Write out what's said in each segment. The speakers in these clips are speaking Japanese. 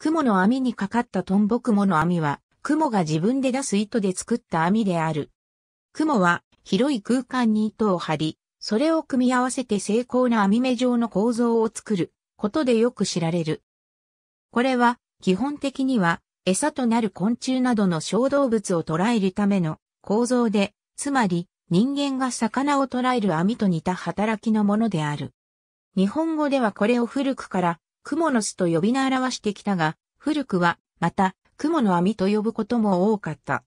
雲の網にかかったトンボ雲の網は、雲が自分で出す糸で作った網である。雲は広い空間に糸を張り、それを組み合わせて精巧な網目状の構造を作ることでよく知られる。これは基本的には餌となる昆虫などの小動物を捕らえるための構造で、つまり人間が魚を捕らえる網と似た働きのものである。日本語ではこれを古くからクモの巣と呼び名表してきたが、古くは、また、クモの網と呼ぶことも多かった。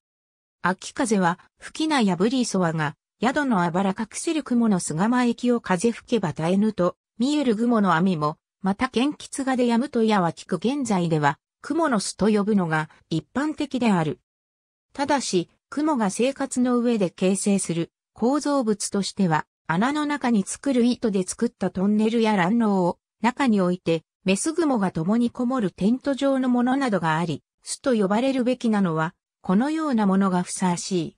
秋風は、吹きなやブリーソワが、宿のあばら隠せる雲の巣釜液を風吹けば耐えぬと、見える雲の網も、また剣吉がでやむとやは聞く現在では、雲の巣と呼ぶのが一般的である。ただし、雲が生活の上で形成する構造物としては、穴の中に作る糸で作ったトンネルや卵嚢を中に置いてメスグモが共にこもるテント状のものなどがあり、巣と呼ばれるべきなのは、このようなものがふさわしい。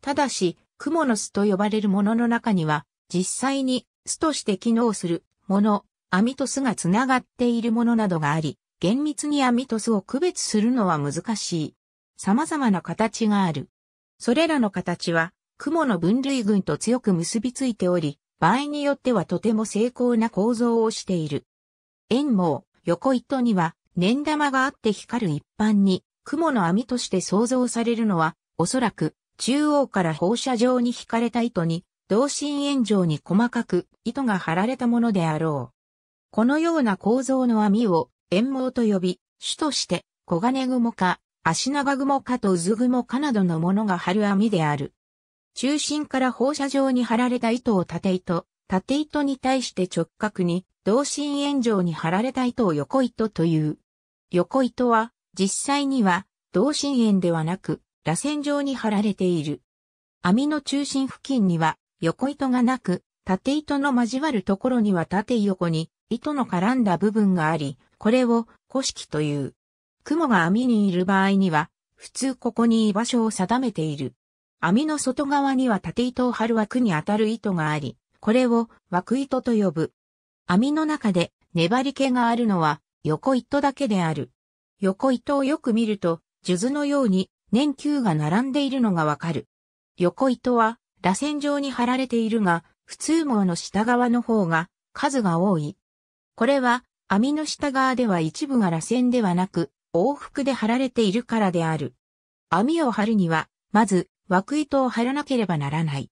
ただし、クモの巣と呼ばれるものの中には、実際に巣として機能するもの、網と巣がつながっているものなどがあり、厳密に網と巣を区別するのは難しい。様々な形がある。それらの形は、クモの分類群と強く結びついており、場合によってはとても精巧な構造をしている。円網、横糸には、粘玉があって光る一般に、雲の網として想像されるのは、おそらく、中央から放射状に引かれた糸に、同心円状に細かく糸が張られたものであろう。このような構造の網を円網と呼び、主として小金雲か、足長雲かと渦雲かなどのものが張る網である。中心から放射状に張られた糸を縦糸、縦糸に対して直角に同心円状に貼られた糸を横糸という。横糸は、実際には、同心円ではなく、螺旋状に貼られている。網の中心付近には、横糸がなく、縦糸の交わるところには縦横に、糸の絡んだ部分があり、これを、古式という。雲が網にいる場合には、普通ここに居場所を定めている。網の外側には縦糸を張る枠に当たる糸があり、これを枠糸と呼ぶ。網の中で粘り気があるのは横糸だけである。横糸をよく見ると、数珠のように年球が並んでいるのがわかる。横糸は螺旋状に張られているが、普通網の下側の方が数が多い。これは網の下側では一部が螺旋ではなく、往復で張られているからである。網を張るには、まず枠糸を張らなければならない。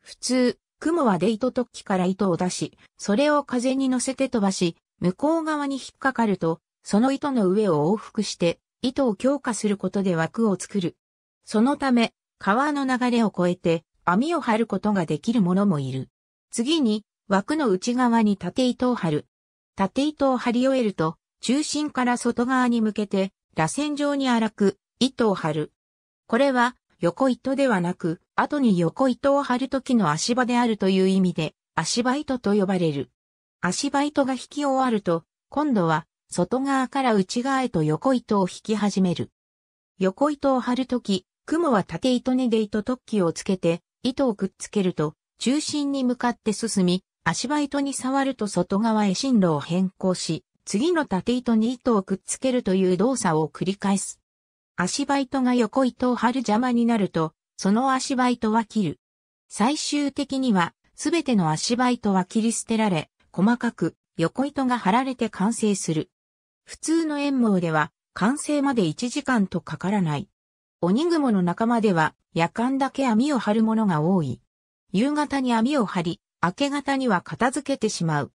普通、雲はデイト突起から糸を出し、それを風に乗せて飛ばし、向こう側に引っかかると、その糸の上を往復して、糸を強化することで枠を作る。そのため、川の流れを越えて網を張ることができるものもいる。次に、枠の内側に縦糸を張る。縦糸を張り終えると、中心から外側に向けて、螺旋状に荒く、糸を張る。これは、横糸ではなく、後に横糸を張る時の足場であるという意味で、足場糸と呼ばれる。足場糸が引き終わると、今度は外側から内側へと横糸を引き始める。横糸を張るとき、雲は縦糸にで糸突起をつけて、糸をくっつけると、中心に向かって進み、足場糸に触ると外側へ進路を変更し、次の縦糸に糸をくっつけるという動作を繰り返す。足場糸が横糸を張る邪魔になると、その足バイトは切る。最終的には、すべての足バイトは切り捨てられ、細かく横糸が張られて完成する。普通の縁網では、完成まで1時間とかからない。鬼雲の仲間では、夜間だけ網を張るものが多い。夕方に網を張り、明け方には片付けてしまう。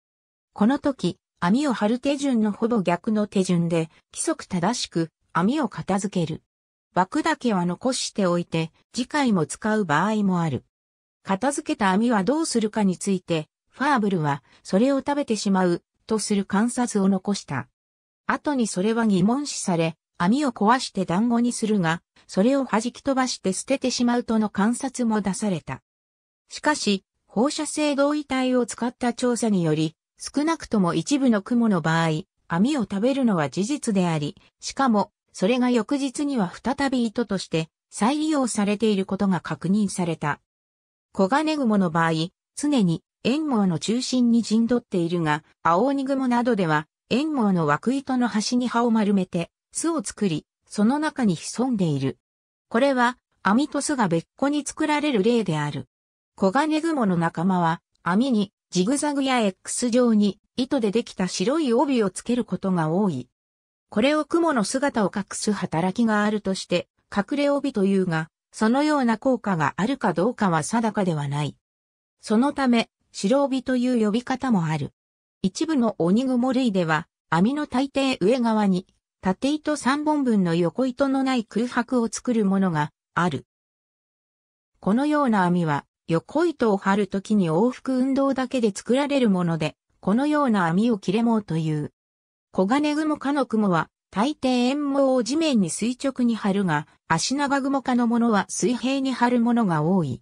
この時、網を張る手順のほぼ逆の手順で、規則正しく網を片付ける。枠だけは残しておいて、次回も使う場合もある。片付けた網はどうするかについて、ファーブルは、それを食べてしまう、とする観察を残した。後にそれは疑問視され、網を壊して団子にするが、それを弾き飛ばして捨ててしまうとの観察も出された。しかし、放射性同位体を使った調査により、少なくとも一部の雲の場合、網を食べるのは事実であり、しかもそれが翌日には再び糸として再利用されていることが確認された。小金雲の場合、常に円毛の中心に陣取っているが、青鬼雲などでは、円毛の枠糸の端に葉を丸めて、巣を作り、その中に潜んでいる。これは、網と巣が別個に作られる例である。小金雲の仲間は、網にジグザグや X 状に糸でできた白い帯をつけることが多い。これを雲の姿を隠す働きがあるとして、隠れ帯というが、そのような効果があるかどうかは定かではない。そのため、白帯という呼び方もある。一部の鬼雲類では、網の大抵上側に、縦糸3本分の横糸のない空白を作るものがある。このような網は、横糸を張るときに往復運動だけで作られるもので、このような網を切れうという。黄金雲科の雲は、大抵円毛を地面に垂直に張るが、足長雲科のものは水平に張るものが多い。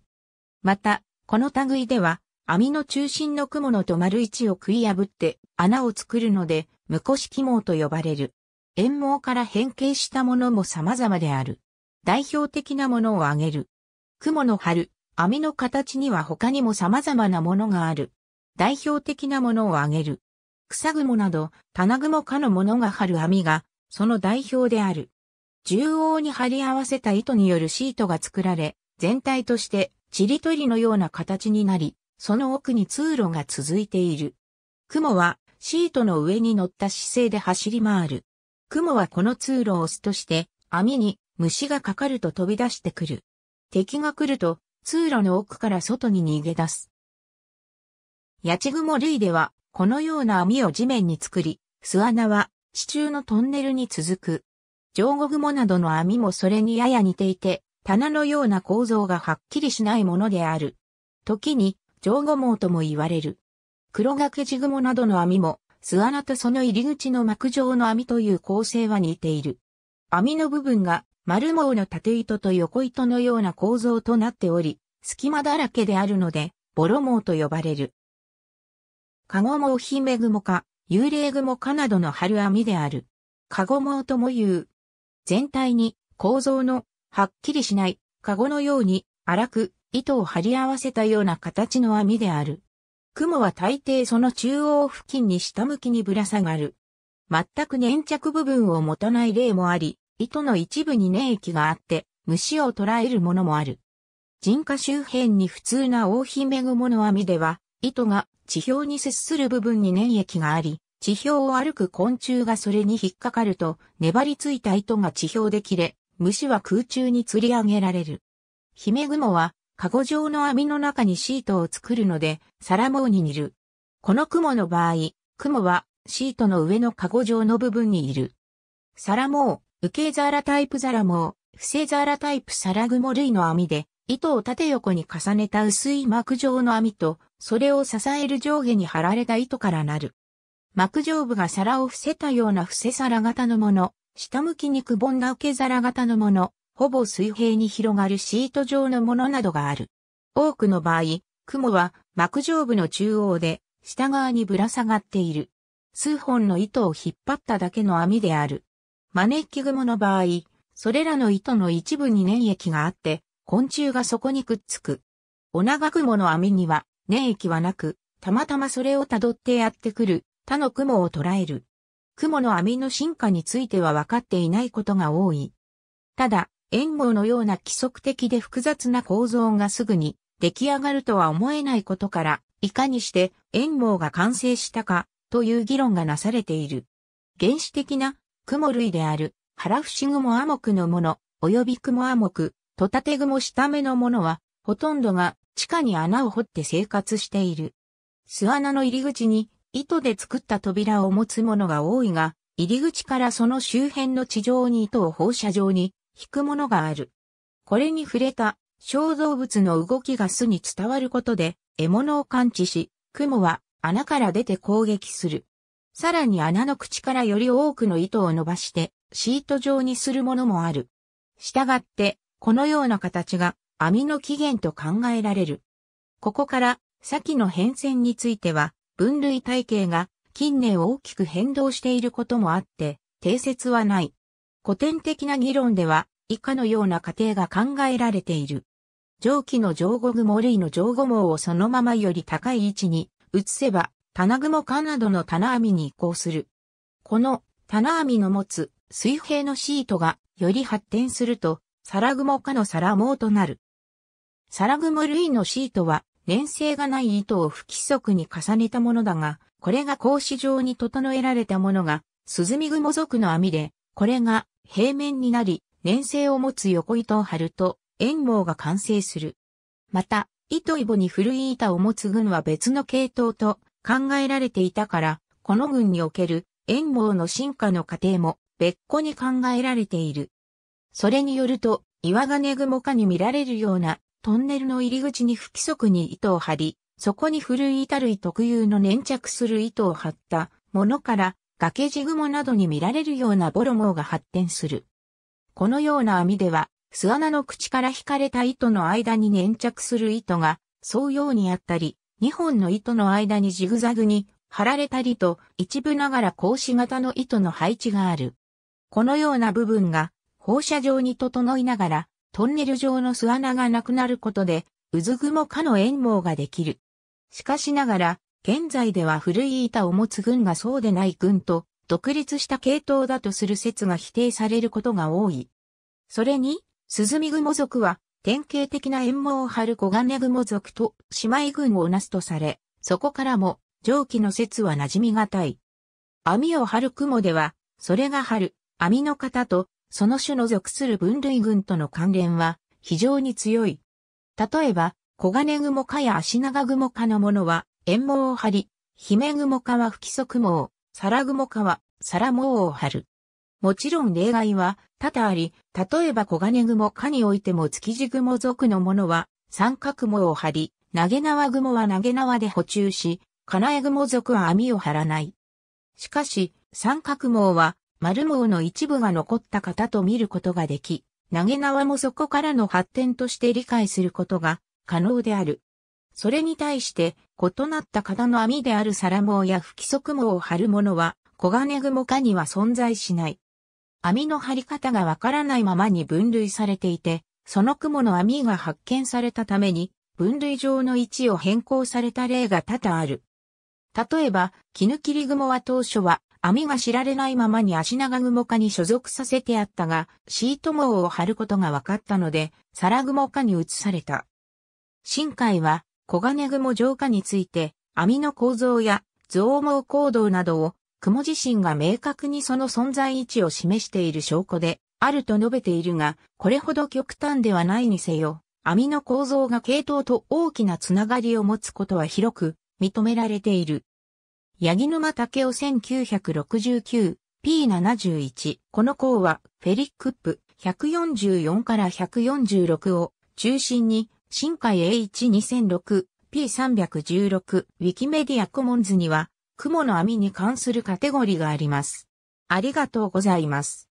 また、この類では、網の中心の雲のと丸位置を食い破って穴を作るので、無腰気網と呼ばれる。円毛から変形したものも様々である。代表的なものを挙げる。雲の張る、網の形には他にも様々なものがある。代表的なものを挙げる。草雲など、棚雲かのものが張る網が、その代表である。縦横に張り合わせた糸によるシートが作られ、全体として、ちりとりのような形になり、その奥に通路が続いている。雲は、シートの上に乗った姿勢で走り回る。雲はこの通路を巣として、網に虫がかかると飛び出してくる。敵が来ると、通路の奥から外に逃げ出す。八千雲類では、このような網を地面に作り、巣穴は地中のトンネルに続く。上後雲などの網もそれにやや似ていて、棚のような構造がはっきりしないものである。時に、上後網とも言われる。黒岳地雲などの網も、巣穴とその入り口の膜状の網という構成は似ている。網の部分が丸網の縦糸と横糸のような構造となっており、隙間だらけであるので、ボロ網と呼ばれる。カゴモウヒメグモか、幽霊グモかなどの春網である。カゴモウとも言う。全体に構造のはっきりしないカゴのように荒く糸を張り合わせたような形の網である。雲は大抵その中央付近に下向きにぶら下がる。全く粘着部分を持たない例もあり、糸の一部に粘液があって、虫を捕らえるものもある。人家周辺に普通な大姫雲の網では、糸が地表に接する部分に粘液があり、地表を歩く昆虫がそれに引っかかると、粘りついた糸が地表で切れ、虫は空中に吊り上げられる。ヒメグモは、カゴ状の網の中にシートを作るので、皿網に似る。この雲の場合、雲はシートの上のカゴ状の部分にいる。皿ウ受け皿タイプ皿網、不正皿タイプ皿モ類の網で、糸を縦横に重ねた薄い膜状の網と、それを支える上下に貼られた糸からなる。膜上部が皿を伏せたような伏せ皿型のもの、下向きにくぼんだ受け皿型のもの、ほぼ水平に広がるシート状のものなどがある。多くの場合、雲は膜上部の中央で下側にぶら下がっている。数本の糸を引っ張っただけの網である。マネッキ雲の場合、それらの糸の一部に粘液があって、昆虫がそこにくっつく。オナガクモの網には、粘液はなく、たまたまそれをたどってやってくる、他の雲を捉える。雲の網の進化については分かっていないことが多い。ただ、円網のような規則的で複雑な構造がすぐに出来上がるとは思えないことから、いかにして円網が完成したかという議論がなされている。原始的な雲類である、腹ラ雲シグアモクのもの、及び雲アモク、トタテグモ下目のものは、ほとんどが地下に穴を掘って生活している。巣穴の入り口に糸で作った扉を持つものが多いが、入り口からその周辺の地上に糸を放射状に引くものがある。これに触れた小動物の動きが巣に伝わることで獲物を感知し、クモは穴から出て攻撃する。さらに穴の口からより多くの糸を伸ばしてシート状にするものもある。したがってこのような形が網の起源と考えられる。ここから先の変遷については分類体系が近年大きく変動していることもあって定説はない。古典的な議論では以下のような過程が考えられている。蒸気の上後雲類の上後網をそのままより高い位置に移せば棚雲間などの棚網に移行する。この棚網の持つ水平のシートがより発展するとサラグモ科のサラモウとなる。サラグモ類のシートは、粘性がない糸を不規則に重ねたものだが、これが格子状に整えられたものが、スズミグモ属の網で、これが平面になり、粘性を持つ横糸を張ると、縁網が完成する。また、糸イボに古い板を持つ群は別の系統と考えられていたから、この群における縁網の進化の過程も別個に考えられている。それによると、岩金雲下に見られるようなトンネルの入り口に不規則に糸を張り、そこに古い板類特有の粘着する糸を張ったものから崖地雲などに見られるようなボロモーが発展する。このような網では、巣穴の口から引かれた糸の間に粘着する糸が、そうようにあったり、2本の糸の間にジグザグに張られたりと、一部ながら格子型の糸の配置がある。このような部分が放射状に整いながら、トンネル状の巣穴がなくなることで、渦雲かの炎網ができる。しかしながら、現在では古い板を持つ軍がそうでない軍と、独立した系統だとする説が否定されることが多い。それに、鈴見雲族は、典型的な炎網を張る小金雲族と姉妹軍をなすとされ、そこからも、上記の説は馴染みがたい。網を張る雲では、それが張る、網の型とその種の属する分類群との関連は非常に強い。例えば、小金雲科や足長雲科のものは、縁毛を張り、姫雲科は不規則ラ皿雲科は皿毛を張る。もちろん例外は多々あり、例えば小金雲科においても築地雲属のものは、三角毛を張り、投げ縄雲は投げ縄で補充し、金江雲属は網を張らない。しかし、三角毛は丸毛の一部が残った型と見ることができ、投げ縄もそこからの発展として理解することが可能である。それに対して、異なった型の網である皿毛や不規則毛を張るものは、小金雲かには存在しない。網の張り方がわからないままに分類されていて、その雲の網が発見されたために、分類上の位置を変更された例が多々ある。例えば、絹切り雲は当初は網が知られないままに足長雲科に所属させてあったが、シート網を張ることが分かったので、皿雲科に移された。深海は、小金雲浄化について、網の構造や増毛行動などを、雲自身が明確にその存在位置を示している証拠で、あると述べているが、これほど極端ではないにせよ、網の構造が系統と大きなつながりを持つことは広く認められている。ヤギ沼武雄 1969P71。この項は、フェリックップ144から146を中心に、深海 h 2 0 0 6 P316、ウィキメディアコモンズには、雲の網に関するカテゴリーがあります。ありがとうございます。